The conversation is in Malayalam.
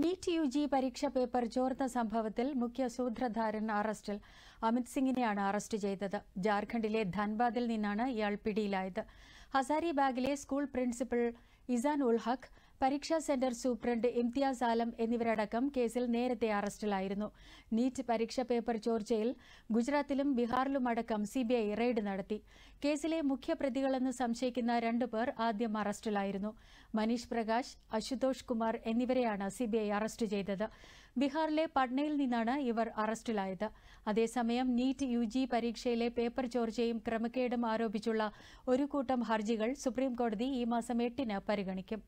നീറ്റ് യു ജി പരീക്ഷാ പേപ്പർ ചോർന്ന സംഭവത്തിൽ മുഖ്യ സൂത്രധാരൻ അറസ്റ്റിൽ അമിത് സിംഗിനെയാണ് അറസ്റ്റ് ചെയ്തത് ജാർഖണ്ഡിലെ ധൻബാദിൽ നിന്നാണ് ഇയാൾ പിടിയിലായത് ഹസാരിബാഗിലെ സ്കൂൾ പ്രിൻസിപ്പൽ ഇസാൻ ഉൽഹഖ് പരീക്ഷാ സെന്റർ സൂപ്രണ്ട് ഇംതിയാസ് ആലം എന്നിവരടക്കം കേസിൽ നേരത്തെ അറസ്റ്റിലായിരുന്നു നീറ്റ് പരീക്ഷാ പേപ്പർ ചോർച്ചയിൽ ഗുജറാത്തിലും ബീഹാറിലുമടക്കം സിബിഐ റെയ്ഡ് നടത്തി കേസിലെ മുഖ്യപ്രതികളെന്ന് സംശയിക്കുന്ന രണ്ടുപേർ ആദ്യം അറസ്റ്റിലായിരുന്നു മനീഷ് പ്രകാശ് അശുതോഷ് കുമാർ എന്നിവരെയാണ് സിബിഐ അറസ്റ്റ് ചെയ്തത് ബീഹാറിലെ പട്നയിൽ നിന്നാണ് ഇവർ അറസ്റ്റിലായത് അതേസമയം നീറ്റ് യു പരീക്ഷയിലെ പേപ്പർ ചോർച്ചയും ക്രമക്കേടും ആരോപിച്ചുള്ള ഒരു കൂട്ടം ഹർജികൾ സുപ്രീംകോടതി ഈ മാസം എട്ടിന് പരിഗണിക്കും